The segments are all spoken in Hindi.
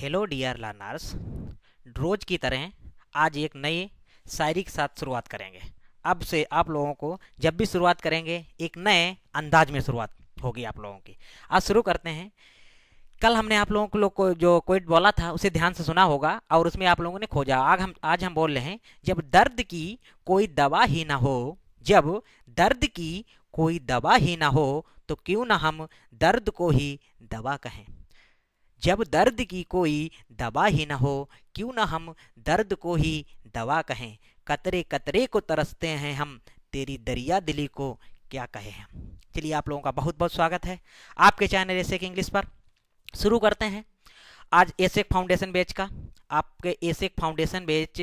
हेलो डियर लर्नर्स रोज की तरह आज एक नए शायरी के साथ शुरुआत करेंगे अब से आप लोगों को जब भी शुरुआत करेंगे एक नए अंदाज में शुरुआत होगी आप लोगों की आज शुरू करते हैं कल हमने आप लोगों को, को जो कोइट बोला था उसे ध्यान से सुना होगा और उसमें आप लोगों ने खोजा आज हम आज हम बोल रहे हैं जब दर्द की कोई दवा ही ना हो जब दर्द की कोई दवा ही ना हो तो क्यों ना हम दर्द को ही दवा कहें जब दर्द की कोई दवा ही न हो क्यों न हम दर्द को ही दवा कहें कतरे कतरे को तरसते हैं हम तेरी दरिया दिली को क्या कहे हम चलिए आप लोगों का बहुत बहुत स्वागत है आपके चैनल एसेक इंग्लिश पर शुरू करते हैं आज एसेक फाउंडेशन बेच का आपके एसेक फाउंडेशन बेच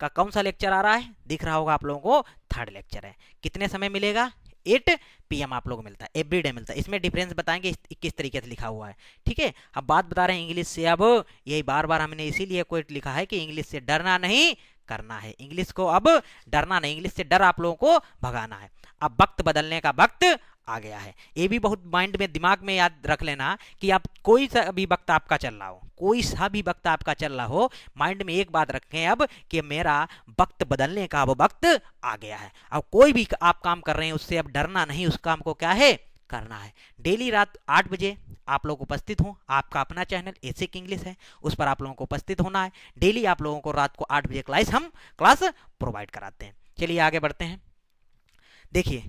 का कौन सा लेक्चर आ रहा है दिख रहा होगा आप लोगों को थर्ड लेक्चर है कितने समय मिलेगा एट पी आप लोग को मिलता है एवरी डे मिलता है इसमें डिफरेंस बताएंगे किस तरीके से लिखा हुआ है ठीक है अब बात बता रहे हैं इंग्लिश से अब यही बार बार हमने इसीलिए कोई लिखा है कि इंग्लिश से डरना नहीं करना है इंग्लिश को अब डरना नहीं इंग्लिश से डर आप लोगों को भगाना है अब वक्त बदलने का वक्त आ गया है ये भी बहुत माइंड में दिमाग में याद रख लेना कि आप कोई सा भी वक्त आपका चल रहा हो कोई सा भी वक्त आपका चल रहा हो माइंड में एक बात रखें अब कि मेरा वक्त बदलने का अब वक्त आ गया है अब कोई भी आप काम कर रहे हैं उससे अब डरना नहीं उस काम को क्या है करना है डेली रात आठ बजे आप लोग उपस्थित हों आपका अपना चैनल एसिक इंग्लिश है उस पर आप लोगों को उपस्थित होना है डेली आप लोगों को रात को आठ बजे क्लास हम क्लास प्रोवाइड कराते हैं चलिए आगे बढ़ते हैं देखिए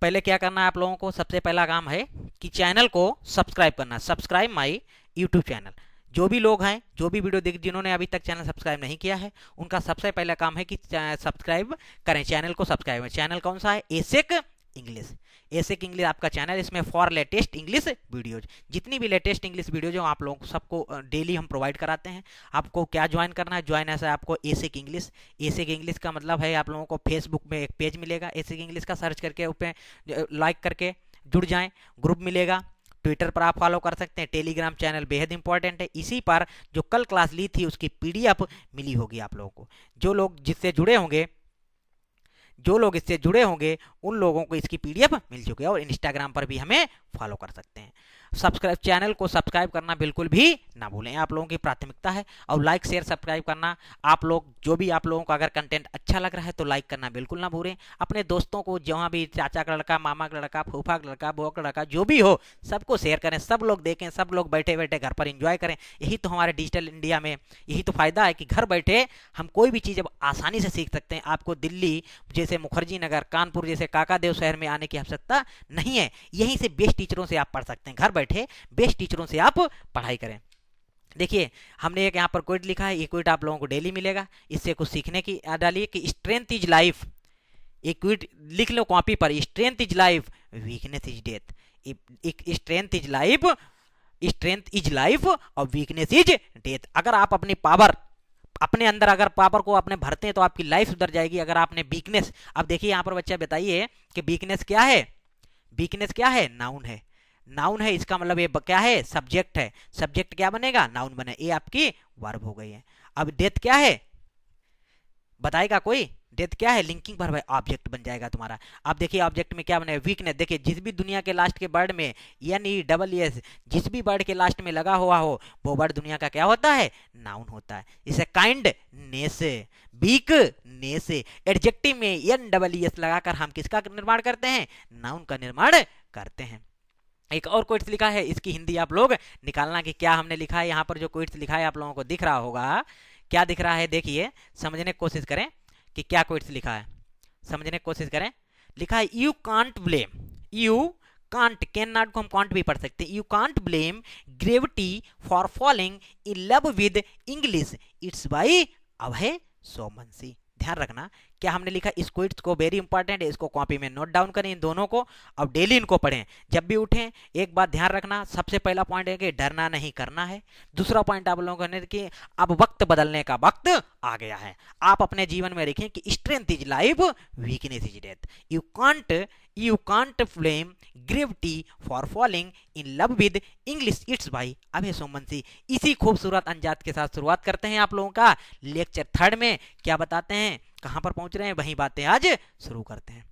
पहले क्या करना है आप लोगों को सबसे पहला काम है कि चैनल को सब्सक्राइब करना सब्सक्राइब माई यूट्यूब चैनल जो भी लोग हैं जो भी वीडियो देख जिन्होंने अभी तक चैनल सब्सक्राइब नहीं किया है उनका सबसे पहला काम है कि सब्सक्राइब करें चैनल को सब्सक्राइब करें चैनल कौन सा है एसेक इंग्लिश ऐसे कि इंग्लिश आपका चैनल इसमें फॉर लेटेस्ट इंग्लिश वीडियोज जितनी भी लेटेस्ट इंग्लिश वीडियोज हो आप लोग सबको डेली हम प्रोवाइड कराते हैं आपको क्या ज्वाइन करना है ज्वाइन ऐसा है आपको एसिक इंग्लिश कि इंग्लिश का मतलब है आप लोगों को फेसबुक में एक पेज मिलेगा एसिक इंग्लिश का सर्च करके उस लाइक करके जुड़ जाएँ ग्रुप मिलेगा ट्विटर पर आप फॉलो कर सकते हैं टेलीग्राम चैनल बेहद इंपॉर्टेंट है इसी पर जो कल क्लास ली थी उसकी पीडीएफ मिली होगी आप लोगों को जो लोग जिससे जुड़े होंगे जो लोग इससे जुड़े होंगे उन लोगों को इसकी पीडीएफ मिल चुकी है और इंस्टाग्राम पर भी हमें फॉलो कर सकते हैं सब्सक्राइब चैनल को सब्सक्राइब करना बिल्कुल भी ना भूलें आप लोगों की प्राथमिकता है और लाइक शेयर सब्सक्राइब करना आप लोग जो भी आप लोगों का अगर कंटेंट अच्छा लग रहा है तो लाइक करना बिल्कुल ना भूलें अपने दोस्तों को जहाँ भी चाचा का लड़का मामा का लड़का फूफा का लड़का बुआ का लड़का जो भी हो सबको शेयर करें सब लोग देखें सब लोग बैठे बैठे घर पर इंजॉय करें यही तो हमारे डिजिटल इंडिया में यही तो फायदा है कि घर बैठे हम कोई भी चीज़ अब आसानी से सीख सकते हैं आपको दिल्ली जैसे मुखर्जी नगर कानपुर जैसे काकादेव शहर में आने की आवश्यकता नहीं है यहीं से बेस्ट टीचरों से आप पढ़ सकते हैं घर बैठे बेस्ट टीचरों से आप पढ़ाई करें देखिए हमने एक यहाँ पर क्विट लिखा है ये क्विट आप लोगों को डेली मिलेगा इससे कुछ सीखने की डालिए कि स्ट्रेंथ इज लाइफ ये क्विट लिख लो कॉपी पर strength is life weakness is death strength is life strength is life और वीकनेस इज डेथ अगर आप अपनी पावर अपने अंदर अगर पावर को आपने भरते हैं तो आपकी लाइफ सुधर जाएगी अगर आपने वीकनेस अब देखिए यहाँ पर बच्चा बताइए कि वीकनेस क्या है वीकनेस क्या है नाउन है नाउन है इसका मतलब ये क्या है सब्जेक्ट है सब्जेक्ट क्या बनेगा नाउन बने ये आपकी वर्ब हो गई है अब डेथ क्या है बताएगा कोई डेथ क्या है लिंकिंग भर भाई ऑब्जेक्ट बन जाएगा तुम्हारा अब देखिए ऑब्जेक्ट में क्या बने वीकनेस देखिए जिस भी दुनिया के लास्ट के वर्ड में एन ई डबल एस जिस भी वर्ड के लास्ट में लगा हुआ हो वो वर्ड दुनिया का क्या होता है नाउन होता है इसे kindness weakness adjective में एन डबल एस लगाकर हम किसका निर्माण करते हैं नाउन का निर्माण करते हैं एक और क्वेश्च लिखा है इसकी हिंदी आप लोग निकालना कि क्या हमने लिखा है यहाँ पर जो क्वेश्च लिखा है आप लोगों को दिख रहा होगा क्या दिख रहा है देखिए समझने की कोशिश करें कि क्या क्वेश्च लिखा है समझने की कोशिश करें लिखा है you can't blame you can't can not को हम कांट भी पढ़ सकते हैं you can't blame gravity for falling in love with English it's बाई अभय सोमनसी ध्यान रखना क्या हमने लिखा स्क्विड्स को वेरी इंपॉर्टेंट है इसको कॉपी में नोट डाउन करें इन दोनों को अब डेली इनको पढ़ें जब भी उठें एक बात ध्यान रखना सबसे पहला पॉइंट है कि डरना नहीं करना है दूसरा पॉइंट आप लोगों को कि अब वक्त बदलने का वक्त आ गया है आप अपने जीवन में लिखें कि strength is life weakness is death you can't you can't blame gravity for falling in love with English it's भाई अभय सोमवंशी इसी खूबसूरत अंजात के साथ शुरुआत करते हैं आप लोगों का लेक्चर थर्ड में क्या बताते हैं कहाँ पर पहुंच रहे हैं वही बातें आज शुरू करते हैं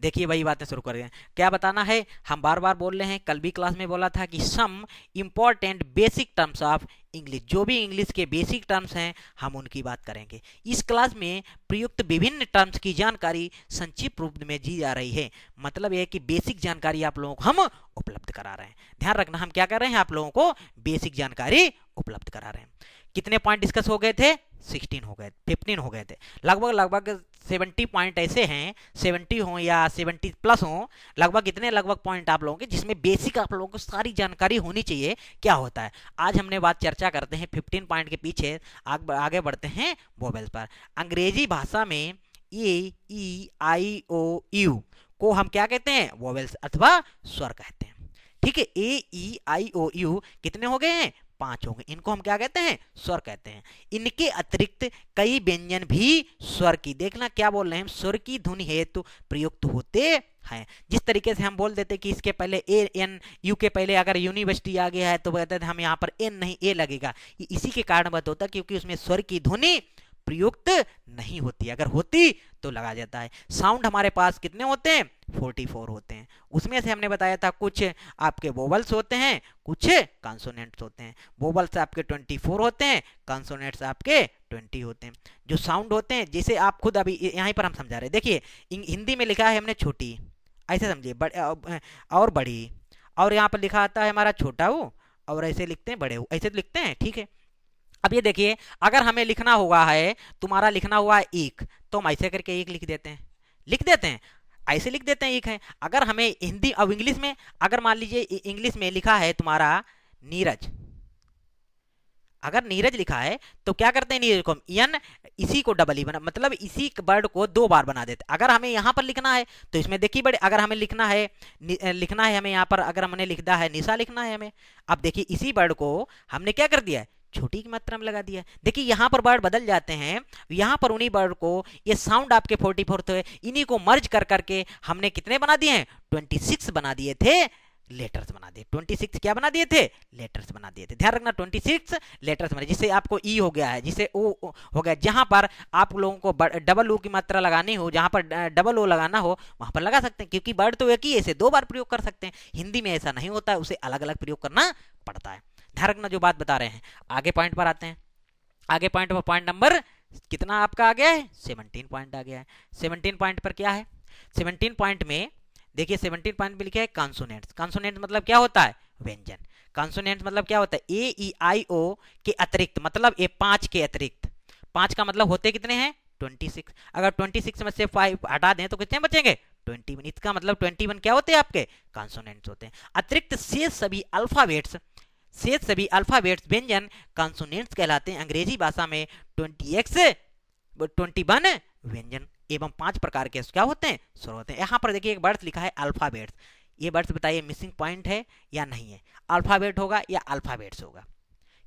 देखिए वही बातें शुरू कर दें क्या बताना है हम बार बार बोल रहे हैं कल भी क्लास में बोला था कि some important basic terms of English जो भी इंग्लिश के बेसिक टर्म्स हैं हम उनकी बात करेंगे इस क्लास में प्रयुक्त विभिन्न टर्म्स की जानकारी संक्षिप्त रूप में दी जा रही है मतलब यह कि बेसिक जानकारी आप लोगों को हम उपलब्ध करा रहे हैं ध्यान रखना हम क्या कर रहे हैं आप लोगों को बेसिक जानकारी उपलब्ध करा रहे हैं कितने पॉइंट डिस्कस हो गए थे 16 हो गए 15 हो गए थे लगभग लगभग सेवेंटी पॉइंट ऐसे हैं सेवेंटी हों या सेवेंटी प्लस हों लगभग इतने लगभग पॉइंट आप लोगों के जिसमें बेसिक आप लोगों को सारी जानकारी होनी चाहिए क्या होता है आज हमने बात चर्चा करते हैं फिफ्टीन पॉइंट के पीछे आग, आगे बढ़ते हैं वोवेल्स पर अंग्रेजी भाषा में ए ई आई ओ यू को हम क्या कहते हैं वोवेल्स अथवा स्वर कहते हैं ठीक है ए ई आई ओ यू कितने हो गए हैं पांच होंगे इनको हम क्या कहते हैं स्वर कहते हैं इनके अतिरिक्त कई व्यंजन भी स्वर की देखना क्या बोल रहे हैं स्वर की ध्वनि हेतु प्रयुक्त होते हैं जिस तरीके से हम बोल देते कि इसके पहले ए एन यू के पहले अगर यूनिवर्सिटी आ गया है तो कहते थे हम यहाँ पर एन नहीं ए लगेगा इसी के कारणवत होता क्योंकि उसमें स्वर की ध्वनि प्रयुक्त नहीं होती अगर होती तो लगा जाता है साउंड हमारे पास कितने होते हैं 44 होते हैं उसमें से हमने बताया था कुछ आपके वोवल्स होते हैं कुछ कॉन्सोनेंट्स होते हैं वोवल्स आपके 24 होते हैं कॉन्सोनेंट्स आपके 20 होते हैं जो साउंड होते हैं जिसे आप खुद अभी यहीं पर हम समझा रहे देखिए हिंदी में लिखा है हमने छोटी ऐसे समझिए और बड़ी और यहाँ पर लिखा आता है हमारा छोटा हो और ऐसे लिखते हैं बड़े हो ऐसे तो लिखते हैं ठीक है अब ये देखिए अगर हमें लिखना हुआ है तुम्हारा लिखना हुआ एक तो हम ऐसे करके एक लिख देते हैं लिख देते हैं ऐसे लिख देते हैं एक है अगर हमें हिंदी और इंग्लिश में अगर मान लीजिए इंग्लिश में लिखा है तुम्हारा नीरज अगर नीरज लिखा है तो क्या करते हैं नीरज को हम इसी को डबल ही बना मतलब इसी वर्ड को दो बार बना देते अगर हमें यहाँ पर लिखना है तो इसमें देखिए बड़े अगर हमें लिखना है लिखना है हमें यहाँ पर अगर हमने लिखना है निशा लिखना है हमें अब देखिए इसी वर्ड को हमने क्या कर दिया है छोटी की मात्रा में लगा दिया देखिए यहाँ पर वर्ड बदल जाते हैं यहाँ पर उन्हीं वर्ड को ये साउंड आपके फोर्टी फोर्थ इन्हीं को मर्ज कर करके हमने कितने बना दिए हैं ट्वेंटी सिक्स बना दिए थे लेटर्स बना दिए ट्वेंटी सिक्स क्या बना दिए थे लेटर्स बना दिए थे ध्यान रखना ट्वेंटी सिक्स लेटर्स बना जिसे आपको ई e हो गया है जिसे ओ हो गया जहां पर आप लोगों को डबल ओ की मात्रा लगानी हो जहां पर डबल ओ लगाना हो वहां पर लगा सकते हैं क्योंकि वर्ड तो एक ही ऐसे दो बार प्रयोग कर सकते हैं हिंदी में ऐसा नहीं होता है उसे अलग अलग प्रयोग करना पड़ता है ध्यान ना जो बात बता रहे हैं आगे पॉइंट पर आते हैं आगे पॉइंट पर पॉइंट नंबर कितना आपका आ गया है सेवनटीन पॉइंट आ गया है सेवनटीन पॉइंट पर क्या है सेवनटीन पॉइंट में देखिए सेवनटीन पॉइंट में लिखा है कॉन्सोनेंट्स कॉन्सोनेंट मतलब क्या होता है व्यंजन कॉन्सोनेंट मतलब क्या होता है ए ई आई ओ के अतिरिक्त मतलब ए पांच के अतिरिक्त पांच का मतलब होते कितने हैं ट्वेंटी सिक्स अगर ट्वेंटी सिक्स में से फाइव हटा दें तो कितने बचेंगे ट्वेंटी वन इसका मतलब ट्वेंटी वन क्या होते हैं आपके कॉन्सोनेंट्स होते हैं अतिरिक्त से सभी अल्फाबेट्स शेष सभी अल्फ़ाबेट्स व्यंजन कॉन्सोनेंट्स कहलाते हैं अंग्रेजी भाषा में ट्वेंटी एक्स ट्वेंटी वन व्यंजन एवं पांच प्रकार के क्या होते हैं स्वर होते हैं यहाँ पर देखिए एक वर्ड्स लिखा है अल्फ़ाबेट्स ये वर्ड्स बताइए मिसिंग पॉइंट है या नहीं है अल्फ़ाबेट होगा या अल्फ़ाबेट्स होगा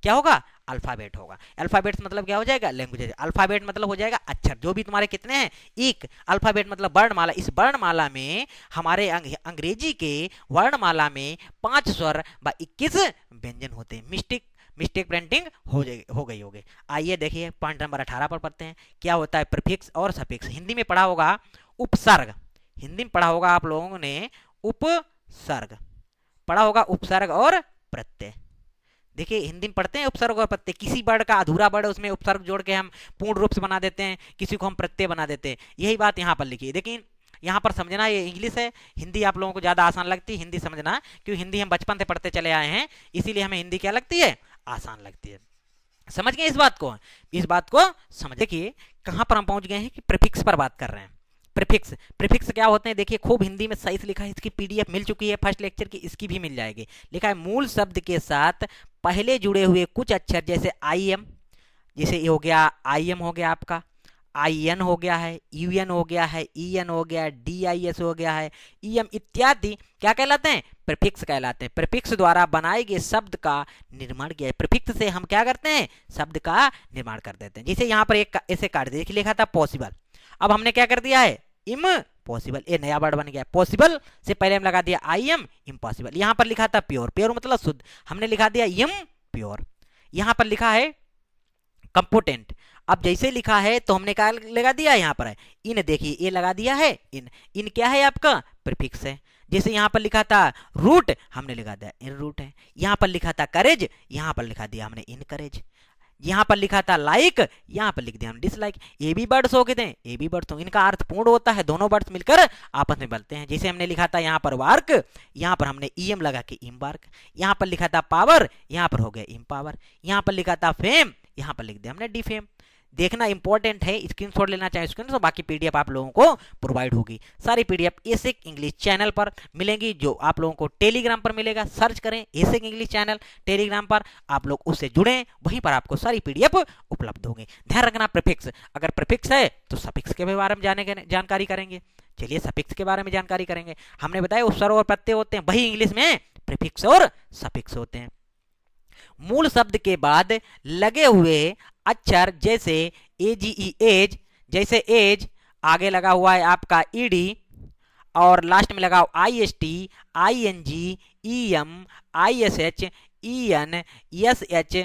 क्या होगा अल्फ़ाबेट होगा अल्फ़ाबेट मतलब क्या हो जाएगा लैंग्वेज अल्फ़ाबेट मतलब हो जाएगा अक्षर जो भी तुम्हारे कितने हैं एक अल्फ़ाबेट मतलब वर्णमाला इस वर्णमाला में हमारे अंग्रेजी के वर्णमाला में पांच स्वर व इक्कीस व्यंजन होते हैं मिस्टिक मिस्टेक प्रिंटिंग हो जाए हो गई होगी आइए देखिए पॉइंट नंबर अठारह पर पढ़ते हैं क्या होता है प्रिफिक्स और सफिक्स हिंदी में पढ़ा होगा उपसर्ग हिंदी में पढ़ा होगा आप लोगों ने उपसर्ग पढ़ा होगा उपसर्ग और प्रत्यय देखिए हिंदी में पढ़ते हैं उपसर्ग और प्रत्यय किसी वर्ड का अधूरा वर्ड उसमें उपसर्ग जोड़ के हम पूर्ण रूप से बना देते हैं किसी को हम प्रत्यय बना देते हैं यही बात यहाँ पर लिखी है लेकिन यहाँ पर समझना ये इंग्लिश है हिंदी आप लोगों को ज़्यादा आसान लगती है हिंदी समझना क्योंकि हिंदी हम बचपन से पढ़ते चले आए हैं इसीलिए हमें हिंदी क्या लगती है आसान लगती है समझ गए इस बात को इस बात को समझ देखिए कहाँ पर हम पहुँच गए हैं कि प्रिफिक्स पर बात कर रहे हैं प्रिफिक्स प्रिफिक्स क्या होते हैं देखिए खूब हिंदी में सही से लिखा है इसकी पीडीएफ मिल चुकी है फर्स्ट लेक्चर की इसकी भी मिल जाएगी लिखा है मूल शब्द के साथ पहले जुड़े हुए कुछ अक्षर जैसे आई एम जैसे ये हो गया आई एम हो गया आपका आई एन हो गया है यू एन हो गया है ई e एन हो गया डी आई एस हो गया है ई e एम इत्यादि क्या कहलाते हैं प्रिफिक्स कहलाते हैं प्रिफिक्स द्वारा बनाए गए शब्द का निर्माण किया है प्रिफिक्स से हम क्या करते हैं शब्द का निर्माण कर देते हैं जैसे यहाँ पर एक ऐसे कार्ड देखिए लिखा था पॉसिबल अब हमने क्या कर दिया है इम पॉसिबल ये नया वर्ड बन गया पॉसिबल से पहले हम लगा दिया आई एम इम्पॉसिबल यहाँ पर लिखा था प्योर प्योर मतलब शुद्ध हमने लिखा दिया इम प्योर यहाँ पर लिखा है कंपोटेंट अब जैसे लिखा है तो हमने क्या लगा दिया यहाँ पर है इन देखिए ये लगा दिया है इन इन क्या है आपका प्रिफिक्स है जैसे यहाँ पर लिखा था रूट हमने लिखा दिया इन रूट है यहाँ पर लिखा था करेज यहाँ पर लिखा दिया हमने इन करेज यहाँ पर लिखा था लाइक यहां पर लिख दिया हम डिसलाइक ये भी बर्ड्स हो गए थे ये भी बर्ड्स हो इनका अर्थ पूर्ण होता है दोनों बर्ड्स मिलकर आपस में बनते हैं जैसे हमने लिखा था यहाँ पर वार्क यहाँ पर हमने ई एम लगा के इम वार्क यहाँ पर लिखा था पावर यहाँ पर हो गया इम पावर यहाँ पर लिखा था फेम यहाँ पर लिख दिया हमने डी फेम देखना इंपॉर्टेंट है स्क्रीन शॉट लेना चाहे उसके तो बाकी पीडीएफ आप लोगों को प्रोवाइड होगी सारी पीडीएफ एसिक इंग्लिश चैनल पर मिलेंगी जो आप लोगों को टेलीग्राम पर मिलेगा सर्च करें एसिक इंग्लिश चैनल टेलीग्राम पर आप लोग उससे जुड़े वहीं पर आपको सारी पीडीएफ उपलब्ध होंगे ध्यान रखना प्रिफिक्स अगर प्रिफिक्स है तो सफिक्स के बारे में जाने जानकारी करेंगे चलिए सफिक्स के बारे में जानकारी करेंगे हमने बताया उपसर्ग और प्रत्यय होते हैं वही इंग्लिश में प्रिफिक्स और सफिक्स होते हैं मूल शब्द के बाद लगे हुए अक्षर जैसे ए जी ई एज जैसे एज आगे लगा हुआ है आपका ई e डी और लास्ट में लगाओ I S T I N G E M I S H E N S H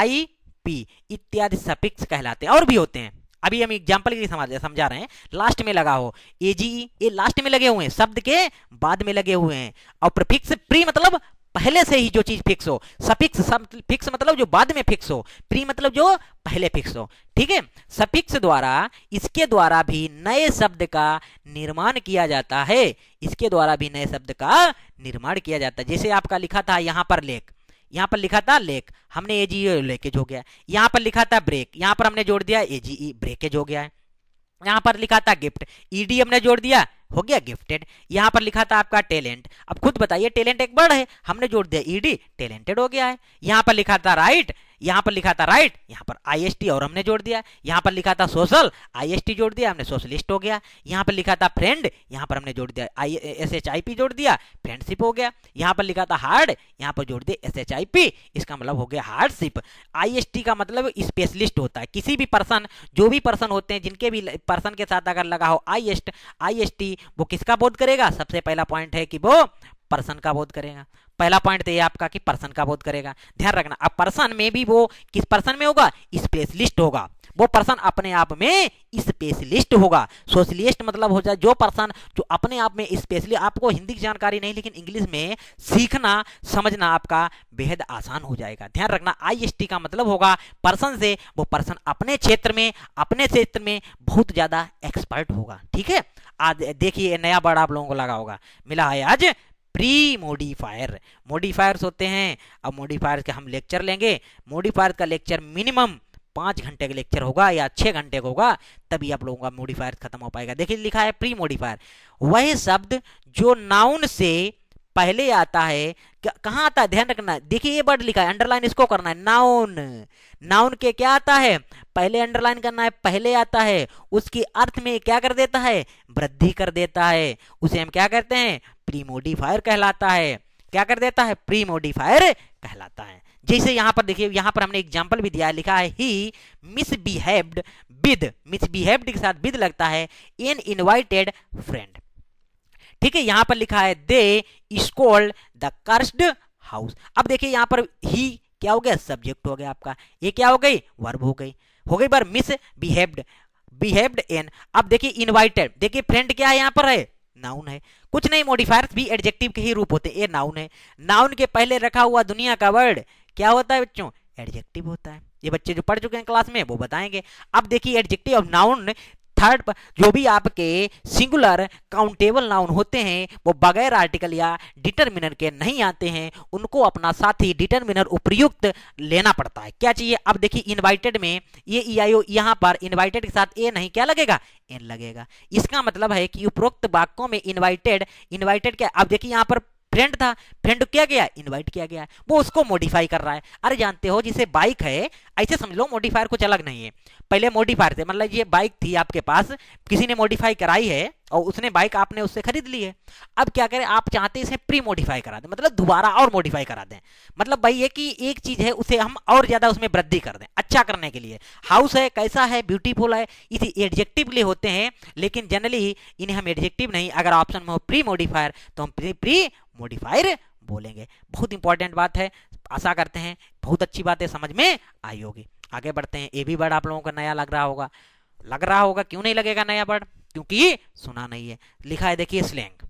I P इत्यादि सफिक्स कहलाते हैं और भी होते हैं अभी हम एग्जाम्पल के लिए समझ समझा रहे हैं लास्ट में लगा हो ए जी e, ये लास्ट में लगे हुए हैं शब्द के बाद में लगे हुए हैं और प्रिफिक्स प्री मतलब पहले से ही जो चीज फिक्स हो सफिक्स फिक्स मतलब जो बाद में फिक्स हो प्री मतलब जो पहले फिक्स हो ठीक है सफिक्स द्वारा इसके द्वारा भी नए शब्द का निर्माण किया जाता है इसके द्वारा भी नए शब्द का निर्माण किया जाता है जैसे आपका लिखा था यहां पर लेख यहाँ पर लिखा था लेक हमने एजी e लेकेज हो गया यहाँ पर लिखा था ब्रेक यहाँ पर हमने जोड़ दिया एजीई ब्रेकेज e हो गया है यहाँ पर लिखा था गिफ्ट ईडी हमने जोड़ दिया हो गया गिफ्टेड यहाँ पर लिखा था आपका टैलेंट अब खुद बताइए टैलेंट एक बर्ड है हमने जोड़ दिया ईडी e टैलेंटेड हो गया है यहाँ पर लिखा था राइट right, यहां पर लिखा था राइट यहां पर आईएसटी और हमने जोड़ दिया यहां पर लिखा था सोशल आईएसटी जोड़ दिया हमने सोशलिस्ट हो गया यहां पर लिखा था फ्रेंड यहां पर हमने जोड़ दिया I S H I P जोड़ दिया फ्रेंडशिप हो गया यहां पर लिखा था हार्ड यहां पर जोड़ दिया एस एच आई पी इसका मतलब हो गया हार्डशिप आई का मतलब स्पेशलिस्ट होता है किसी भी पर्सन जो भी पर्सन होते हैं जिनके भी पर्सन के साथ अगर लगा हो आई एस वो किसका बोध करेगा सबसे पहला पॉइंट है कि वो पर्सन का बोध करेगा पहला पॉइंट तो ये आपका कि पर्सन का बोध करेगा ध्यान रखना अब पर्सन में भी वो किस पर्सन में होगा स्पेशलिस्ट होगा वो पर्सन अपने आप में स्पेशलिस्ट होगा सोशलिस्ट मतलब हो जाए जो पर्सन जो अपने आप में स्पेशली आपको हिंदी की जानकारी नहीं लेकिन इंग्लिश में सीखना समझना आपका बेहद आसान हो जाएगा ध्यान रखना आईएसटी का मतलब होगा पर्सन से वो पर्सन अपने क्षेत्र में अपने क्षेत्र में बहुत ज्यादा एक्सपर्ट होगा ठीक है आज देखिए नया बर्ड आप लोगों को लगा होगा मिला है आज प्री मोडिफायर मोडिफायर्स होते हैं अब मोडिफायर्स के हम लेक्चर लेंगे मोडिफायर का लेक्चर मिनिमम पाँच घंटे का लेक्चर होगा या छः घंटे का होगा तभी आप लोगों का मोडिफायर खत्म हो पाएगा देखिए लिखा है प्री मोडिफायर वह शब्द जो नाउन से पहले आता है कहाँ आता है ध्यान रखना देखिए ये वर्ड लिखा है अंडरलाइन इसको करना है नाउन नाउन के क्या आता है पहले अंडरलाइन करना है पहले आता है उसकी अर्थ में क्या कर देता है वृद्धि कर देता है उसे हम क्या कहते हैं प्रीमोडिफायर कहलाता है क्या कर देता है प्रीमोडिफायर कहलाता है जैसे यहाँ पर देखिए यहां पर हमने एग्जाम्पल भी दिया है लिखा है ही मिसबिहेव्ड विद मिसबिहेव्ड के साथ विद लगता है इन इनवाइटेड फ्रेंड ठीक है यहां पर लिखा है they is called the cursed house अब देखिए यहां पर ही क्या हो गया सब्जेक्ट हो गया आपका ये क्या हो गई वर्ब हो गई हो गई बार मिस बिहेव्ड बिहेव्ड एन अब देखिए इनवाइटेड देखिए फ्रेंड क्या है यहां पर है नाउन है कुछ नहीं मॉडिफायर भी एडजेक्टिव के ही रूप होते ये नाउन है नाउन के पहले रखा हुआ दुनिया का वर्ड क्या होता है बच्चों एडजेक्टिव होता है ये बच्चे जो पढ़ चुके हैं क्लास में वो बताएंगे अब देखिए एडजेक्टिव और नाउन थर्ड जो भी आपके सिंगुलर काउंटेबल नाउन होते हैं वो बगैर आर्टिकल या डिटर्मिनर के नहीं आते हैं उनको अपना साथी डिटर्मिनर उपयुक्त लेना पड़ता है क्या चाहिए अब देखिए इनवाइटेड में ये ई आई ओ यहाँ पर इन्वाइटेड के साथ ए नहीं क्या लगेगा एन लगेगा इसका मतलब है कि उपरोक्त वाक्यों में इन्वाइटेड इन्वाइटेड क्या अब देखिए यहाँ पर फ्रेंड था फ्रेंड क्या गया इनवाइट किया गया वो उसको मॉडिफाई कर रहा है अरे जानते हो जिसे बाइक है ऐसे समझ लो मॉडिफायर कुछ अलग नहीं है पहले मॉडिफायर थे मतलब ये बाइक थी आपके पास किसी ने मॉडिफाई कराई है और उसने बाइक आपने उससे खरीद ली है अब क्या करें आप चाहते इसे प्री मॉडिफाई करा दें मतलब दोबारा और मॉडिफाई करा दें मतलब भाई ये कि एक चीज़ है उसे हम और ज़्यादा उसमें वृद्धि कर दें अच्छा करने के लिए हाउस है कैसा है ब्यूटीफुल है इसी एडजेक्टिव लिए होते हैं लेकिन जनरली इन्हें हम एडजेक्टिव नहीं अगर ऑप्शन में हो प्री मॉडिफायर तो हम प्री मोडिफायर बोलेंगे बहुत इंपॉर्टेंट बात है आशा करते हैं बहुत अच्छी बात है समझ में आई होगी आगे बढ़ते हैं ए भी वर्ड आप लोगों को नया लग रहा होगा लग रहा होगा क्यों नहीं लगेगा नया वर्ड क्योंकि सुना नहीं है लिखा है देखिए स्लैंग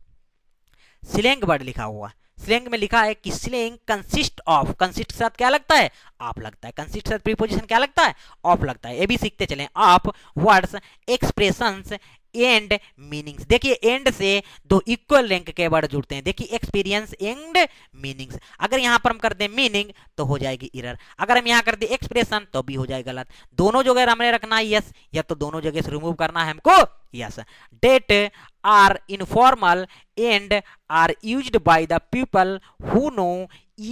स्लैंग वर्ड लिखा हुआ स्लैंग में लिखा है कि स्लैंग कंसिस्ट ऑफ कंसिस्ट के साथ क्या लगता है आप लगता है कंसिस्ट के साथ प्रीपोजिशन क्या लगता है ऑफ लगता है ये भी सीखते चले आप वर्ड्स एक्सप्रेशंस एंड मीनिंग्स देखिए एंड से दो इक्वल रैंक के वर्ड जुड़ते हैं देखिए एक्सपीरियंस एंड मीनिंग्स अगर यहां पर हम कर दें मीनिंग तो हो जाएगी इरर अगर हम यहां कर दें एक्सप्रेशन तो भी हो जाएगा गलत दोनों जगह हमने रखना है यस या तो दोनों जगह से रिमूव करना है हमको yes that are informal and are used by the people who know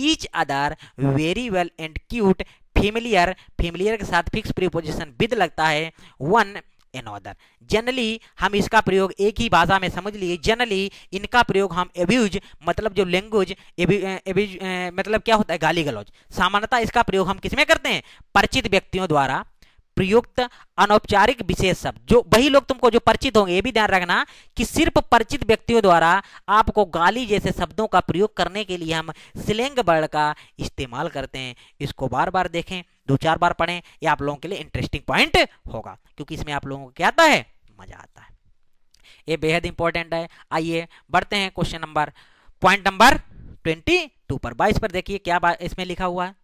each other very well and quite familiar familiar के साथ फिक्स प्रीपोजिशन विद लगता है वन एनोदर जनरली हम इसका प्रयोग एक ही भाषा में समझ लिए जनरली इनका प्रयोग हम एब्यूज मतलब जो लैंग्वेज मतलब क्या होता है गाली गलौज सामान्यतः इसका प्रयोग हम किसमें करते हैं परिचित व्यक्तियों द्वारा प्रयुक्त अनौपचारिक विशेष शब्द जो वही लोग तुमको जो परिचित होंगे ये भी ध्यान रखना कि सिर्फ परिचित व्यक्तियों द्वारा आपको गाली जैसे शब्दों का प्रयोग करने के लिए हम स्लेंग वर्ड का इस्तेमाल करते हैं इसको बार बार देखें दो चार बार पढ़ें ये आप लोगों के लिए इंटरेस्टिंग पॉइंट होगा क्योंकि इसमें आप लोगों को क्या आता है मजा आता है ये बेहद इंपॉर्टेंट है आइए बढ़ते हैं question number point number twenty two पर बाईस पर देखिए क्या इसमें लिखा हुआ है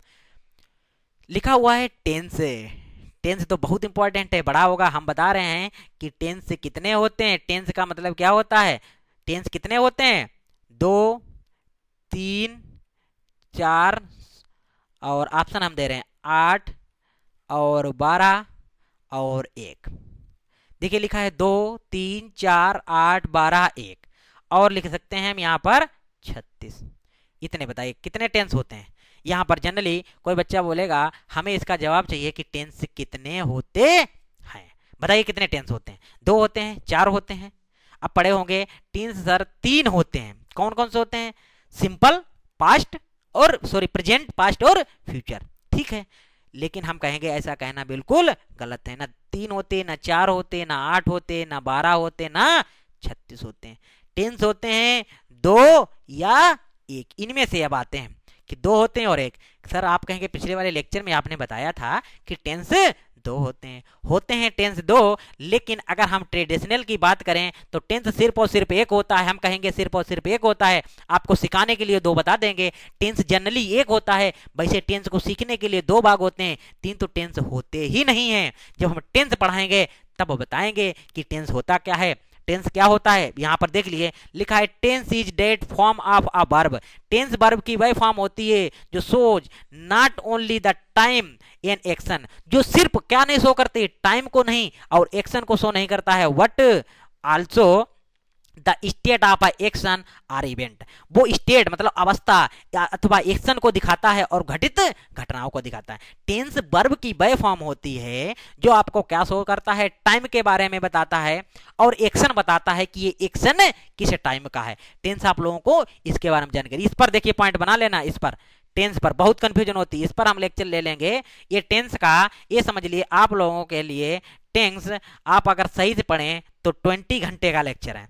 लिखा हुआ है टेंस टेंस तो बहुत इंपॉर्टेंट है बड़ा होगा हम बता रहे हैं कि टेंस कितने होते हैं टेंस का मतलब क्या होता है टेंस कितने होते हैं दो तीन चार और ऑप्शन हम दे रहे हैं आठ और बारह और एक देखिए लिखा है दो तीन चार आठ बारह एक और लिख सकते हैं हम यहाँ पर छत्तीस इतने बताइए कितने टेंस होते हैं यहाँ पर जनरली कोई बच्चा बोलेगा हमें इसका जवाब चाहिए कि टेंस कितने होते हैं बताइए कितने टेंस होते हैं दो होते हैं चार होते हैं अब पढ़े होंगे टेंस सर तीन होते हैं कौन कौन से होते हैं सिंपल पास्ट और सॉरी प्रेजेंट पास्ट और फ्यूचर ठीक है लेकिन हम कहेंगे ऐसा कहना बिल्कुल गलत है ना तीन होते ना चार होते ना आठ होते ना बारह होते ना छत्तीस होते हैं टेंस होते हैं दो या एक इनमें से अब आते हैं कि दो होते हैं और एक सर आप कहेंगे पिछले वाले लेक्चर में आपने बताया था कि टेंस दो होते हैं होते हैं टेंस दो लेकिन अगर हम ट्रेडिशनल की बात करें तो टेंस सिर्फ और सिर्फ एक होता है हम कहेंगे सिर्फ और सिर्फ एक होता है आपको सिखाने के लिए दो बता देंगे टेंस जनरली एक होता है वैसे टेंस को सीखने के लिए दो भाग होते हैं तीन तो टेंस होते ही नहीं हैं जब हम टेंस पढ़ाएंगे तब बताएंगे कि टेंस होता क्या है टेंस क्या होता है यहाँ पर देख लिए लिखा है tense is that form of a verb tense verb की वह फॉर्म होती है जो shows not only the time an action जो सिर्फ क्या नहीं शो करती टाइम को नहीं और एक्शन को शो नहीं करता है but also the state of action or event वो स्टेट मतलब अवस्था अथवा एक्शन को दिखाता है और घटित घटनाओं को दिखाता है टेंस वर्ब की वह फॉर्म होती है जो आपको क्या शो करता है टाइम के बारे में बताता है और एक्शन बताता है कि ये एक्शन किस टाइम का है टेंस आप लोगों को इसके बारे में जानकारी इस पर देखिए पॉइंट बना लेना इस पर टेंस पर बहुत कंफ्यूजन होती है इस पर हम लेक्चर ले लेंगे ये टेंस का ये समझ लिए आप लोगों के लिए टेंस आप अगर सही से पढ़ें तो ट्वेंटी घंटे का लेक्चर है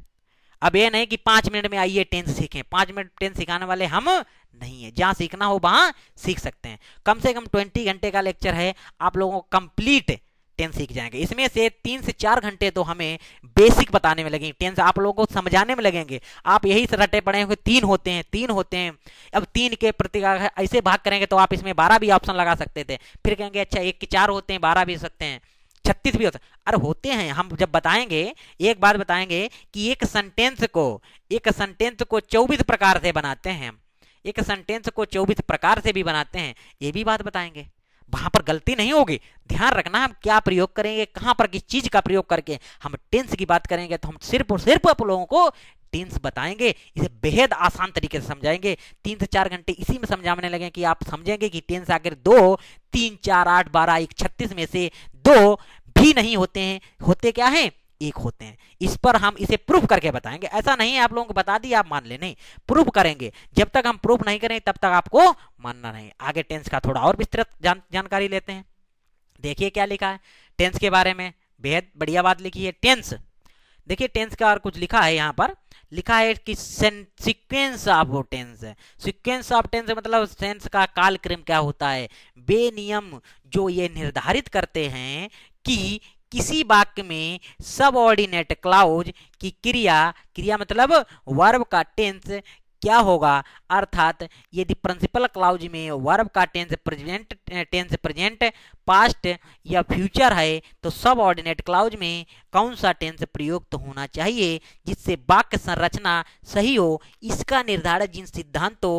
अब ये नहीं कि पांच मिनट में आइए टेंस सीखें पांच मिनट टेंस सिखाने वाले हम नहीं है जहां सीखना हो वहां सीख सकते हैं कम से कम ट्वेंटी घंटे का लेक्चर है आप लोगों को कंप्लीट टेंस सीख जाएंगे इसमें से तीन से चार घंटे तो हमें बेसिक बताने में लगेंगे टेंस आप लोगों को समझाने में लगेंगे आप यही से रटे पड़े हुए तीन होते हैं तीन होते हैं अब तीन के प्रति ऐसे भाग करेंगे तो आप इसमें बारह भी ऑप्शन लगा सकते थे फिर कहेंगे अच्छा एक के चार होते हैं बारह भी सकते हैं छत्तीस भी होता है अरे होते हैं हम जब बताएंगे एक बात बताएंगे कि एक सेंटेंस को एक सेंटेंस को चौबीस प्रकार से बनाते हैं एक सेंटेंस को चौबीस प्रकार से भी बनाते हैं ये भी बात बताएंगे वहां पर गलती नहीं होगी ध्यान रखना हम क्या प्रयोग करेंगे कहां पर किस चीज का प्रयोग करके हम टेंस की बात करेंगे तो हम सिर्फ और सिर्फ आप लोगों को टेंस बताएंगे इसे बेहद आसान तरीके से समझाएंगे तीन से चार घंटे इसी में समझाने लगे कि आप समझेंगे कि टेंस आखिर दो तीन चार आठ बारह एक छत्तीस में से दो भी नहीं होते हैं होते क्या हैं एक होते हैं इस पर हम इसे प्रूफ करके बताएंगे ऐसा नहीं है आप लोगों को बता दिया आप मान ले नहीं प्रूफ करेंगे जब तक हम प्रूफ नहीं करेंगे तब तक आपको मानना नहीं आगे टेंस का थोड़ा और विस्तृत जान, जानकारी लेते हैं देखिए क्या लिखा है टेंस के बारे में बेहद बढ़िया बात लिखी है टेंस देखिए टेंस का और कुछ लिखा है यहाँ पर लिखा है कि सिक्वेंस ऑफ टेंस है सिक्वेंस ऑफ टेंस मतलब सेंस का क्रम क्या होता है बेनियम जो ये निर्धारित करते हैं कि किसी वाक्य में सब ऑर्डिनेट क्लाउज की क्रिया क्रिया मतलब वर्ब का टेंस क्या होगा अर्थात यदि प्रिंसिपल क्लाउज में वर्ब का tense present tense present past या फ्यूचर है तो सब ऑर्डिनेट क्लाउज में कौन सा टेंस प्रयुक्त तो होना चाहिए जिससे वाक्य संरचना सही हो इसका निर्धारण जिन सिद्धांतों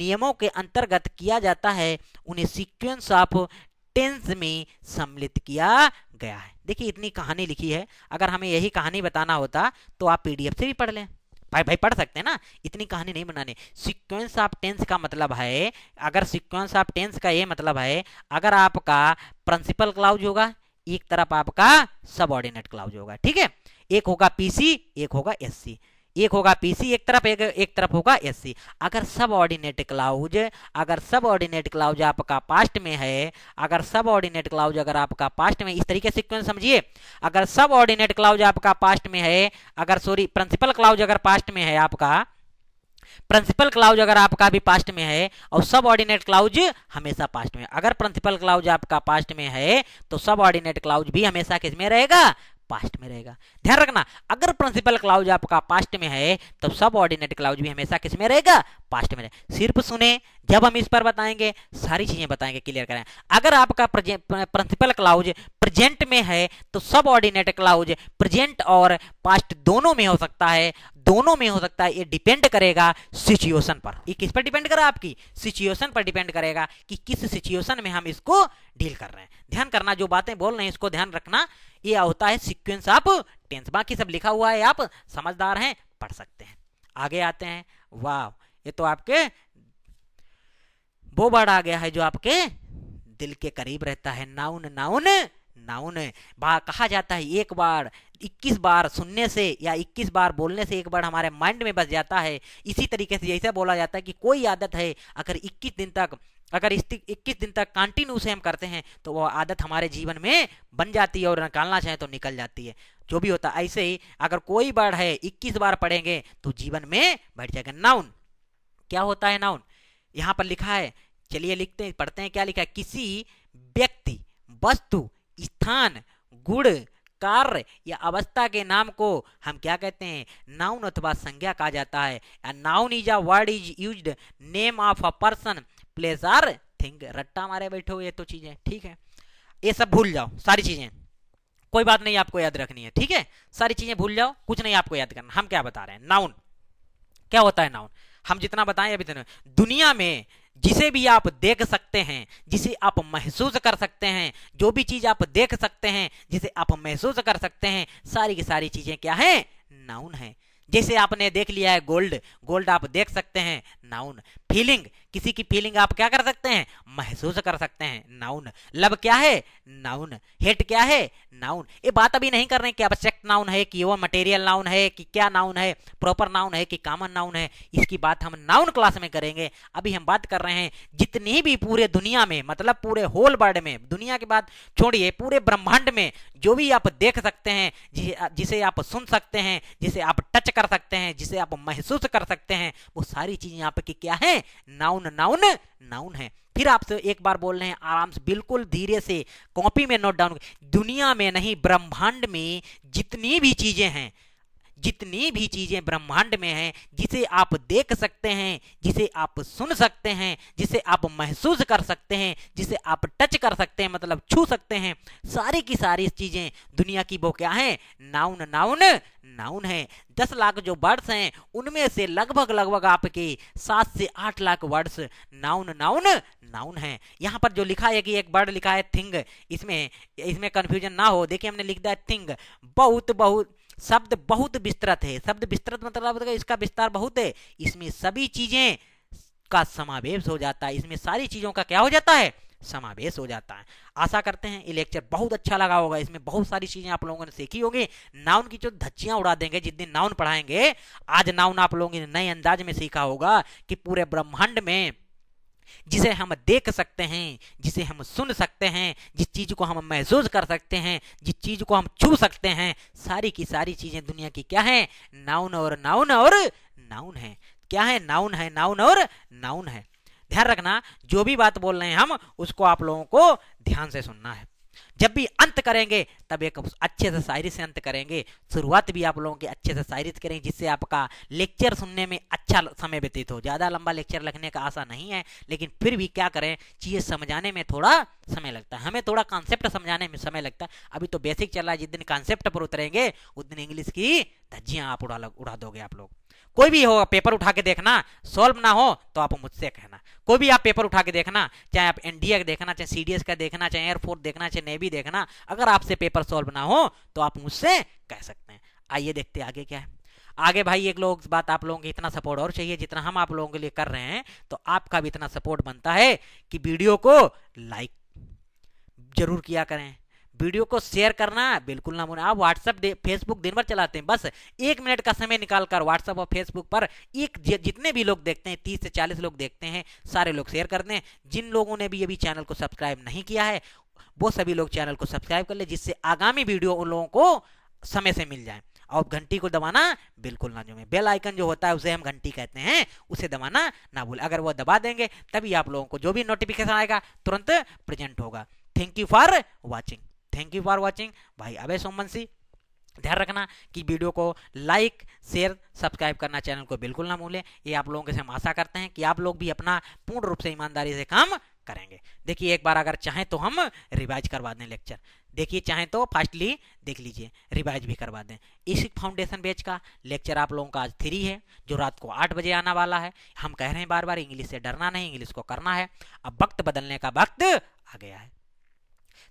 नियमों के अंतर्गत किया जाता है उन्हें सीक्वेंस ऑफ टेंस में सम्मिलित किया गया है देखिए इतनी कहानी लिखी है अगर हमें यही कहानी बताना होता तो आप पीडीएफ से भी पढ़ लें भाई भाई पढ़ सकते हैं ना इतनी कहानी नहीं बनानी सिक्वेंस ऑफ टेंस का मतलब है अगर सिक्वेंस ऑफ टेंस का ये मतलब है अगर आपका प्रिंसिपल क्लाउज होगा एक तरफ आपका सबऑर्डिनेट क्लाउज होगा ठीक है एक होगा पीसी एक होगा एससी एक होगा पीसी एक तरफ एक एक तरफ होगा एससी अगर सब ऑर्डिनेट क्लाउज अगर सब ऑर्डिनेट क्लाउज आपका पास्ट में है अगर सब ऑर्डिनेट क्लाउज अगर आपका पास्ट में इस तरीके से क्यों समझिए अगर सब ऑर्डिनेट क्लाउज आपका पास्ट में है अगर सॉरी प्रिंसिपल क्लाउज अगर पास्ट में है आपका प्रिंसिपल क्लाउज अगर आपका भी पास्ट में है और सब ऑर्डिनेट क्लाउज हमेशा पास्ट में अगर प्रिंसिपल क्लाउज आपका पास्ट में है तो सब ऑर्डिनेट क्लाउज भी हमेशा किसमें रहेगा पास्ट में रहेगा ध्यान रखना अगर प्रिंसिपल क्लाउज आपका पास्ट में है तो सब ऑर्डिनेट क्लाउज भी हमेशा किस में रहेगा पास्ट में रहेगा सिर्फ सुने जब हम इस पर बताएंगे सारी चीजें बताएंगे क्लियर करें अगर आपका प्रिंसिपल क्लाउज प्रेजेंट में है तो सब ऑर्डिनेट क्लाउज प्रेजेंट और पास्ट दोनों में हो सकता है दोनों में हो सकता है ये डिपेंड करेगा सिचुएशन पर ये किस पर डिपेंड करा आपकी सिचुएशन पर डिपेंड करेगा कि किस सिचुएशन में हम इसको डील कर रहे हैं ध्यान करना जो बातें बोल रहे हैं इसको ध्यान रखना ये होता है सिक्वेंस ऑफ टेंस बाकी सब लिखा हुआ है आप समझदार हैं पढ़ सकते हैं आगे आते हैं वाह ये तो आपके वो वर्ड आ गया है जो आपके दिल के करीब रहता है नाउन नाउन नाउन कहा जाता है एक बार 21 बार सुनने से या 21 बार बोलने से एक बार हमारे माइंड में बस जाता है इसी तरीके से जैसे बोला जाता है कि कोई आदत है अगर 21 दिन तक अगर इक्कीस दिन तक कंटिन्यू से हम करते हैं तो वह आदत हमारे जीवन में बन जाती है और निकालना चाहें तो निकल जाती है जो भी होता है ऐसे ही अगर कोई बार है इक्कीस बार पढ़ेंगे तो जीवन में बैठ जाएगा नाउन क्या होता है नाउन यहाँ पर लिखा है चलिए लिखते हैं पढ़ते हैं क्या लिखा है किसी व्यक्ति वस्तु स्थान गुड़ कार्य या अवस्था के नाम को हम क्या कहते हैं नाउन अथवा संज्ञा कहा जाता है noun is a word is use name of a person place or thing रट्टा मारे बैठे हो ये तो चीजें ठीक है ये सब भूल जाओ सारी चीजें कोई बात नहीं आपको याद रखनी है ठीक है सारी चीजें भूल जाओ कुछ नहीं आपको याद करना हम क्या बता रहे हैं नाउन क्या होता है नाउन हम जितना बताएं अभी तक दुनिया में जिसे भी आप देख सकते हैं जिसे आप महसूस कर सकते हैं जो भी चीज आप देख सकते हैं जिसे आप महसूस कर सकते हैं सारी की सारी चीजें क्या है नाउन है जैसे आपने देख लिया है गोल्ड गोल्ड आप देख सकते हैं नाउन फीलिंग किसी की फीलिंग आप क्या कर सकते हैं महसूस कर सकते हैं नाउन लब क्या है नाउन हेट क्या है नाउन ये बात अभी नहीं कर रहे कि अब्स्ट्रैक्ट नाउन है कि वो मटेरियल नाउन है कि क्या नाउन है प्रॉपर नाउन है कि कॉमन नाउन है इसकी बात हम नाउन क्लास में करेंगे अभी हम बात कर रहे हैं जितनी भी पूरे दुनिया में मतलब पूरे होल वर्ल्ड में दुनिया की बात छोड़िए पूरे ब्रह्मांड में जो भी आप देख सकते हैं जिसे आप सुन सकते हैं जिसे आप टच कर सकते हैं जिसे आप महसूस कर सकते हैं वो सारी चीजें आपकी क्या है नाउन नाउन नाउन है फिर आप तो एक बार बोल रहे हैं आराम से बिल्कुल धीरे से कॉपी में नोट डाउन दुनिया में नहीं ब्रह्मांड में जितनी भी चीजें हैं जितनी भी चीजें ब्रह्मांड में हैं जिसे आप देख सकते हैं जिसे आप सुन सकते हैं जिसे आप महसूस कर सकते हैं जिसे आप टच कर सकते हैं मतलब छू सकते हैं सारी की सारी चीजें दुनिया की वो क्या है नाउन नाउन नाउन है दस लाख जो वर्ड्स हैं उनमें से लगभग लगभग आपके सात से आठ lakh words noun noun noun है यहाँ पर जो लिखा है कि एक वर्ड लिखा है थिंग इसमें इसमें कन्फ्यूजन ना हो देखिए हमने लिख दिया थिंग बहुत बहुत शब्द बहुत विस्तृत है शब्द विस्तृत मतलब इसका विस्तार बहुत है इसमें सभी चीजें का समावेश हो जाता है इसमें सारी चीजों का क्या हो जाता है समावेश हो जाता है आशा करते हैं ये लेक्चर बहुत अच्छा लगा होगा इसमें बहुत सारी चीजें आप लोगों ने सीखी होगी नाउन की जो धज्जियां उड़ा देंगे जिस दिन नाउन पढ़ाएंगे आज नाउन आप लोगों ने नए अंदाज में सीखा होगा कि पूरे ब्रह्मांड में जिसे हम देख सकते हैं जिसे हम सुन सकते हैं जिस चीज़ को हम महसूस कर सकते हैं जिस चीज़ को हम छू सकते हैं सारी की सारी चीज़ें दुनिया की क्या है नाउन और नाउन और नाउन है क्या है नाउन है नाउन और नाउन है ध्यान रखना जो भी बात बोल रहे हैं हम उसको आप लोगों को ध्यान से सुनना है जब भी अंत करेंगे तब एक अच्छे से शायरी से अंत करेंगे शुरुआत भी आप लोगों की अच्छे से शायरी से करेंगे जिससे आपका लेक्चर सुनने में अच्छा समय व्यतीत हो ज़्यादा लंबा लेक्चर लगने का आशा नहीं है लेकिन फिर भी क्या करें चीज़ समझाने में थोड़ा समय लगता है हमें थोड़ा कॉन्सेप्ट समझाने में समय लगता है अभी तो बेसिक चल रहा है जिस दिन कॉन्सेप्ट पर उतरेंगे उस दिन इंग्लिश की धज्जियाँ आप उड़ा उड़ा दोगे आप लोग कोई भी हो पेपर उठा के देखना सॉल्व ना हो तो आप मुझसे कहना कोई भी आप पेपर उठा के देखना चाहे आप एनडीए का देखना चाहे सीडीएस का देखना चाहे एयरफोर्स देखना चाहे नेवी देखना अगर आपसे पेपर सॉल्व ना हो तो आप मुझसे कह सकते हैं आइए देखते आगे क्या है आगे भाई एक लोग बात आप लोगों की इतना सपोर्ट और चाहिए जितना हम आप लोगों के लिए कर रहे हैं तो आपका भी इतना सपोर्ट बनता है कि वीडियो को लाइक जरूर किया करें वीडियो को शेयर करना बिल्कुल ना बोले आप व्हाट्सअप फेसबुक दिन भर चलाते हैं बस एक मिनट का समय निकाल कर व्हाट्सअप और फेसबुक पर एक जितने भी लोग देखते हैं तीस से चालीस लोग देखते हैं सारे लोग शेयर करते हैं जिन लोगों ने भी अभी चैनल को सब्सक्राइब नहीं किया है वो सभी लोग चैनल को सब्सक्राइब कर ले जिससे आगामी वीडियो उन लोगों को समय से मिल जाए और घंटी को दबाना बिल्कुल ना जुमे बेल आइकन जो होता है उसे हम घंटी कहते हैं उसे दबाना ना भूल अगर वो दबा देंगे तभी आप लोगों को जो भी नोटिफिकेशन आएगा तुरंत प्रेजेंट होगा thank you for watching thank you for watching भाई अभय सोमवंशी ध्यान रखना कि वीडियो को लाइक शेयर सब्सक्राइब करना चैनल को बिल्कुल ना भूलें ये आप लोगों के से हम आशा करते हैं कि आप लोग भी अपना पूर्ण रूप से ईमानदारी से काम करेंगे देखिए एक बार अगर चाहें तो हम रिवाइज करवा दें लेक्चर देखिए चाहें तो फास्टली देख लीजिए रिवाइज भी करवा दें इस फाउंडेशन बेच का लेक्चर आप लोगों का आज थ्री है जो रात को आठ बजे आना वाला है हम कह रहे हैं बार बार इंग्लिश से डरना नहीं इंग्लिश को करना है अब वक्त बदलने का वक्त आ गया है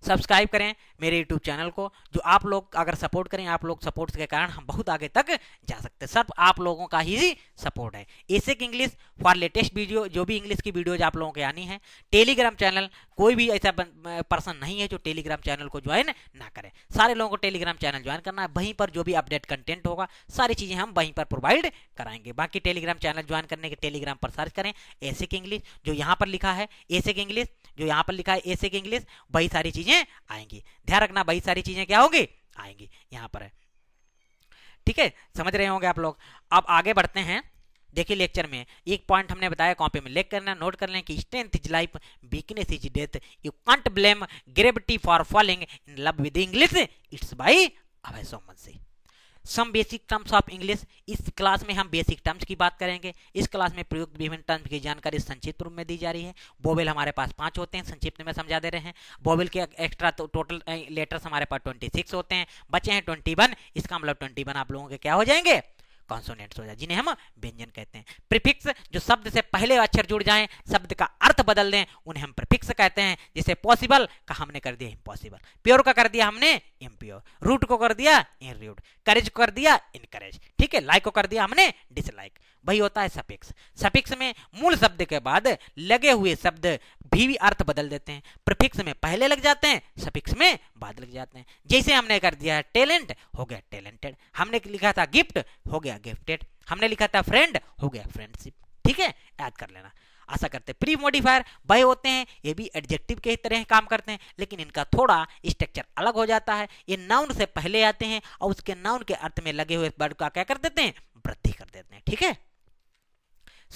सब्सक्राइब करें मेरे यूट्यूब चैनल को जो आप लोग अगर सपोर्ट करें आप लोग सपोर्ट के कारण हम बहुत आगे तक जा सकते हैं सब आप लोगों का ही सपोर्ट है basic English for latest video जो भी इंग्लिश की वीडियोज आप लोगों के आनी है टेलीग्राम चैनल कोई भी ऐसा पर्सन नहीं है जो टेलीग्राम चैनल को ज्वाइन ना करें सारे लोगों को टेलीग्राम चैनल ज्वाइन करना है वहीं पर जो भी अपडेट कंटेंट होगा सारी चीज़ें हम वहीं पर प्रोवाइड कराएंगे बाकी टेलीग्राम चैनल ज्वाइन करने के टेलीग्राम पर सर्च करें एसिक इंग्लिश जो यहाँ पर लिखा है एसिक इंग्लिश जो यहाँ पर लिखा है की इंग्लिश वही सारी चीजें आएंगी ध्यान रखना वही सारी चीजें क्या होंगी आएंगी यहाँ पर ठीक है समझ रहे होंगे आप लोग अब आगे बढ़ते हैं देखिए लेक्चर में एक पॉइंट हमने बताया कॉपी में लेख करना नोट कर लें कि strength is life weakness is death you can't blame gravity for falling in love with English it's बाई Abhay Soman Singh some basic terms of English इस क्लास में हम बेसिक टर्म्स की बात करेंगे इस क्लास में प्रयुक्त विभिन्न टर्म्स की जानकारी संक्षिप्त रूप में दी जा रही है बोवेल हमारे पास पांच होते हैं संक्षिप्त में समझा दे रहे हैं बोवेल के एक्स्ट्रा तो, टोटल लेटर्स हमारे पास ट्वेंटी होते हैं बचे हैं ट्वेंटी इसका मतलब ट्वेंटी आप लोगों के क्या हो जाएंगे कॉन्सोनेंट्स हो जाए जिन्हें हम व्यंजन कहते हैं प्रिफिक्स जो शब्द से पहले अक्षर जुड़ जाएं शब्द का अर्थ बदल दें उन्हें हम प्रिफिक्स कहते हैं जिसे पॉसिबल का हमने कर दिया इम्पॉसिबल प्योर का कर दिया हमने इम्प्योर रूट को कर दिया इन रूट करेज को कर दिया इनकरेज ठीक है लाइक को कर दिया हमने डिसलाइक वही होता है सपिक्स सपिक्स में मूल शब्द के बाद लगे हुए शब्द भी अर्थ बदल देते हैं प्रफिक्स में पहले लग जाते हैं सपिक्स में बाद लग जाते हैं जैसे हमने कर दिया है टैलेंट हो गया टैलेंटेड हमने लिखा था गिफ्ट हो गया गिफ्टेड हमने लिखा था फ्रेंड हो गया फ्रेंडशिप ठीक है याद कर लेना आशा करते हैं प्री मॉडिफायर वह होते हैं ये भी एडजेक्टिव के तरह काम करते हैं लेकिन इनका थोड़ा स्ट्रक्चर अलग हो जाता है ये नाउन से पहले आते हैं और उसके नाउन के अर्थ में लगे हुए वर्ड का क्या कर देते हैं वृद्धि कर देते हैं ठीक है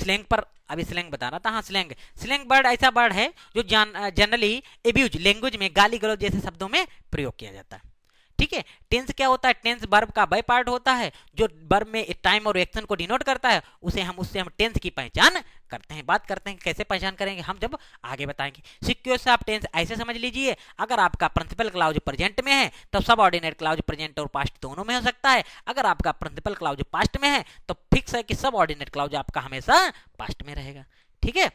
स्लैंग पर अभी स्लैंग बता रहा था हाँ स्लैंग स्लैंग वर्ड ऐसा वर्ड है जो जनरली एब्यूज लैंग्वेज में गाली गलौज जैसे शब्दों में प्रयोग किया जाता है ठीक है टेंस क्या होता है टेंस बर्ब का बाय पार्ट होता है जो बर्ब में टाइम और एक्शन को डिनोट करता है उसे हम उससे हम टेंस की पहचान करते हैं बात करते हैं कैसे पहचान करेंगे हम जब आगे बताएंगे सिक्योर से आप टेंस ऐसे समझ लीजिए अगर आपका प्रिंसिपल क्लाउज प्रेजेंट में है तो सब ऑर्डिनेट क्लाउज प्रेजेंट और पास्ट दोनों में हो सकता है अगर आपका प्रिंसिपल क्लाउज पास्ट में है तो फिक्स है कि सब ऑर्डिनेट क्लाउज आपका हमेशा पास्ट में रहेगा ठीक है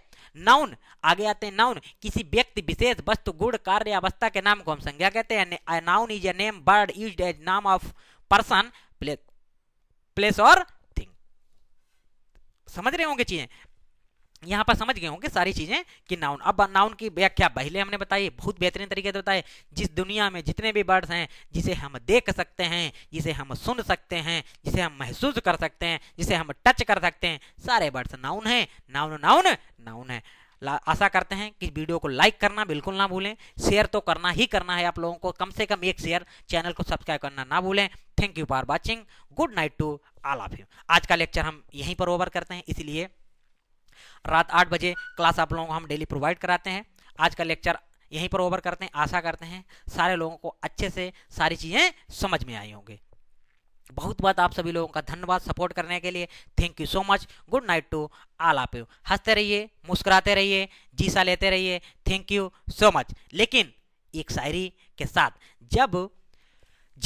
नाउन आगे आते हैं नाउन किसी व्यक्ति विशेष वस्तु गुण कार्य अवस्था के नाम को हम संज्ञा कहते हैं noun is a name word use as नाम ऑफ पर्सन प्लेस प्लेस और थिंग समझ रहे होंगे चीजें यहाँ पर समझ गए होंगे सारी चीजें कि नाउन अब नाउन की व्याख्या पहले हमने बताई बहुत बेहतरीन तरीके से बताए जिस दुनिया में जितने भी वर्ड्स हैं जिसे हम देख सकते हैं जिसे हम सुन सकते हैं जिसे हम महसूस कर सकते हैं जिसे हम टच कर सकते हैं सारे वर्ड्स नाउन हैं नाउन नाउन नाउन है आशा करते हैं कि वीडियो को लाइक करना बिल्कुल ना भूलें शेयर तो करना ही करना है आप लोगों को कम से कम एक शेयर चैनल को सब्सक्राइब करना ना भूलें thank you for watching good night to all of you आज का लेक्चर हम यहीं पर ओवर करते हैं इसलिए रात आठ बजे क्लास आप लोगों को हम डेली प्रोवाइड कराते हैं आज का लेक्चर यहीं पर ओवर करते हैं आशा करते हैं सारे लोगों को अच्छे से सारी चीज़ें समझ में आई होंगी बहुत बहुत आप सभी लोगों का धन्यवाद सपोर्ट करने के लिए thank you so much good night to all आप यू हंसते रहिए मुस्कुराते रहिए जीसा लेते रहिए थैंक यू सो मच लेकिन एक शायरी के साथ जब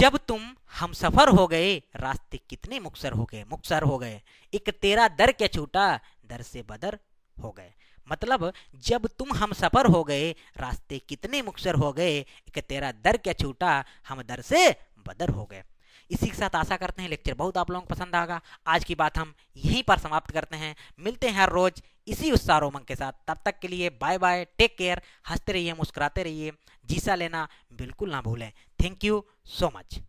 जब तुम हम सफर हो गए रास्ते कितने मुक्सर हो गए मुक्सर हो गए एक तेरा दर क्या छूटा दर से बदर हो गए मतलब जब तुम हम सफर हो गए रास्ते कितने मुक्सर हो गए कि तेरा दर क्या छूटा हम दर से बदर हो गए इसी के साथ आशा करते हैं लेक्चर बहुत आप लोगों को पसंद आएगा आज की बात हम यहीं पर समाप्त करते हैं मिलते हैं हर रोज इसी उत्साह रोमन के साथ तब तक के लिए बाय बाय टेक केयर हंसते रहिए मुस्कुराते रहिए जीसा लेना बिल्कुल ना भूलें थैंक यू सो मच